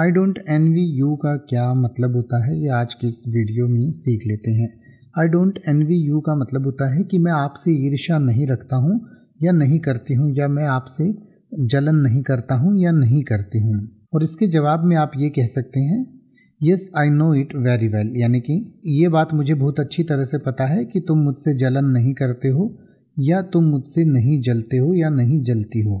I don't we you का क्या मतलब होता है ये आज की इस वीडियो में सीख लेते हैं आई डोंट वी यू का मतलब होता है कि मैं आपसे ईर्ष्या नहीं रखता हूँ या नहीं करती हूँ या मैं आपसे जलन नहीं करता हूँ या नहीं करती हूँ और इसके जवाब में आप ये कह सकते हैं yes I know it very well यानी कि ये बात मुझे बहुत अच्छी तरह से पता है कि तुम मुझसे जलन नहीं करते हो या तुम मुझसे नहीं जलते हो या नहीं जलती हो